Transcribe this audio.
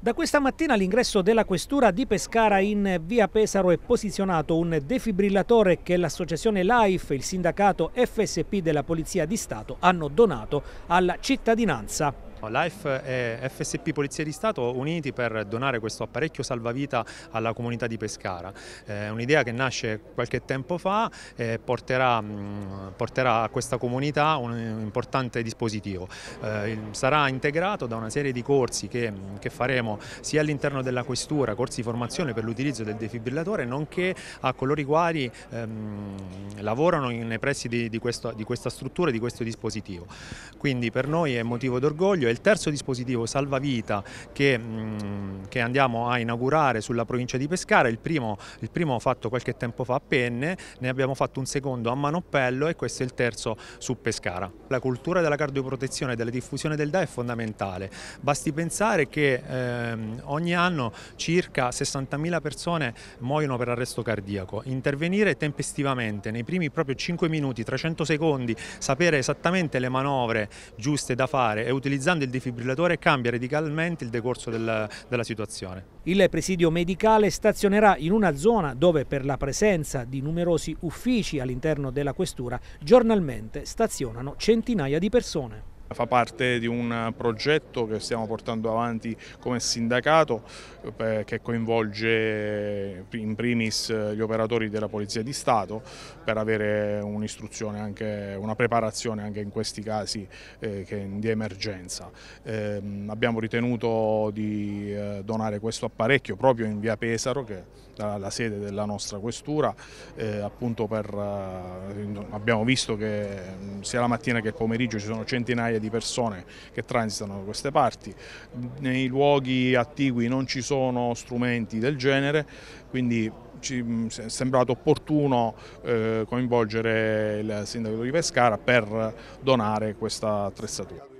Da questa mattina all'ingresso della questura di Pescara in via Pesaro è posizionato un defibrillatore che l'associazione LIFE il sindacato FSP della Polizia di Stato hanno donato alla cittadinanza. LIFE e FSP Polizia di Stato uniti per donare questo apparecchio salvavita alla comunità di Pescara. È eh, un'idea che nasce qualche tempo fa e porterà, mm, porterà, a questa comunità un importante dispositivo. Eh, sarà integrato da una serie di corsi che, mm, che faremo sia all'interno della questura, corsi di formazione per l'utilizzo del defibrillatore, nonché a coloro i quali ehm, lavorano nei pressi di, di, questo, di questa struttura e di questo dispositivo. Quindi per noi è motivo d'orgoglio è il terzo dispositivo salvavita che mh, mm, che andiamo a inaugurare sulla provincia di Pescara, il primo, il primo fatto qualche tempo fa a Penne, ne abbiamo fatto un secondo a Manoppello e questo è il terzo su Pescara. La cultura della cardioprotezione e della diffusione del DAE è fondamentale, basti pensare che ehm, ogni anno circa 60.000 persone muoiono per arresto cardiaco, intervenire tempestivamente nei primi proprio 5 minuti, 300 secondi, sapere esattamente le manovre giuste da fare e utilizzando il defibrillatore cambia radicalmente il decorso della, della situazione situazione. Il presidio medicale stazionerà in una zona dove per la presenza di numerosi uffici all'interno della questura giornalmente stazionano centinaia di persone fa parte di un progetto che stiamo portando avanti come sindacato eh, che coinvolge in primis eh, gli operatori della Polizia di Stato per avere un'istruzione, anche una preparazione anche in questi casi eh, di emergenza. Ehm, abbiamo ritenuto di donare questo apparecchio proprio in via Pesaro che è la sede della nostra questura appunto per abbiamo visto che sia la mattina che il pomeriggio ci sono centinaia di persone che transitano da queste parti, nei luoghi attigui non ci sono strumenti del genere, quindi ci mm, è sembrato opportuno eh, coinvolgere il sindaco di Pescara per donare questa attrezzatura.